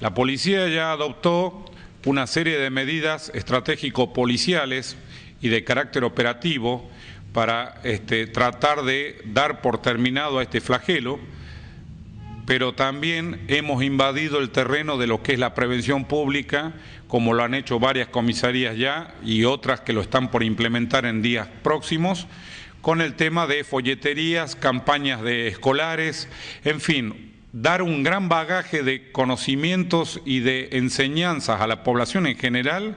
La policía ya adoptó una serie de medidas estratégico-policiales y de carácter operativo para este, tratar de dar por terminado a este flagelo, pero también hemos invadido el terreno de lo que es la prevención pública, como lo han hecho varias comisarías ya y otras que lo están por implementar en días próximos, con el tema de folleterías, campañas de escolares, en fin, dar un gran bagaje de conocimientos y de enseñanzas a la población en general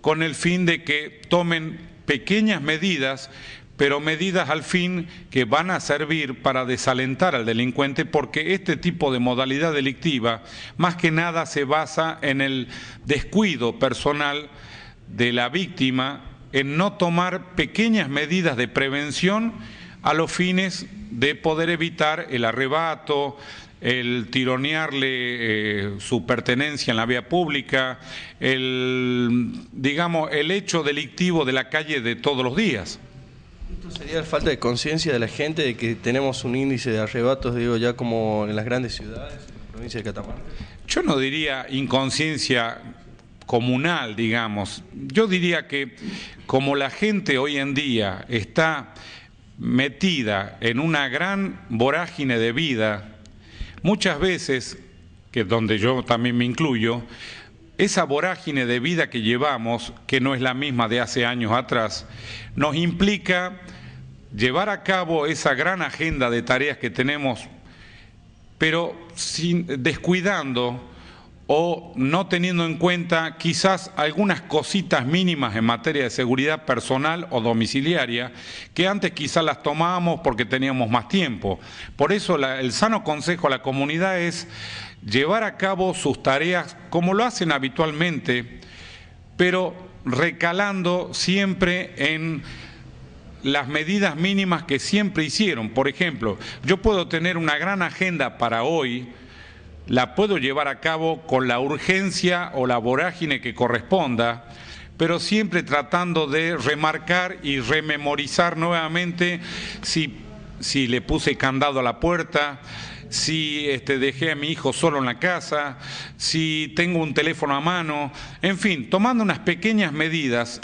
con el fin de que tomen pequeñas medidas, pero medidas al fin que van a servir para desalentar al delincuente, porque este tipo de modalidad delictiva más que nada se basa en el descuido personal de la víctima, en no tomar pequeñas medidas de prevención a los fines de poder evitar el arrebato, el tironearle eh, su pertenencia en la vía pública, el, digamos, el hecho delictivo de la calle de todos los días. Esto sería la falta de conciencia de la gente de que tenemos un índice de arrebatos, digo, ya como en las grandes ciudades, en la provincia de Catamarca. Yo no diría inconsciencia comunal, digamos. Yo diría que como la gente hoy en día está metida en una gran vorágine de vida, Muchas veces, que donde yo también me incluyo, esa vorágine de vida que llevamos, que no es la misma de hace años atrás, nos implica llevar a cabo esa gran agenda de tareas que tenemos, pero sin, descuidando o no teniendo en cuenta quizás algunas cositas mínimas en materia de seguridad personal o domiciliaria, que antes quizás las tomábamos porque teníamos más tiempo. Por eso el sano consejo a la comunidad es llevar a cabo sus tareas como lo hacen habitualmente, pero recalando siempre en las medidas mínimas que siempre hicieron. Por ejemplo, yo puedo tener una gran agenda para hoy, la puedo llevar a cabo con la urgencia o la vorágine que corresponda, pero siempre tratando de remarcar y rememorizar nuevamente si, si le puse candado a la puerta, si este, dejé a mi hijo solo en la casa, si tengo un teléfono a mano, en fin, tomando unas pequeñas medidas.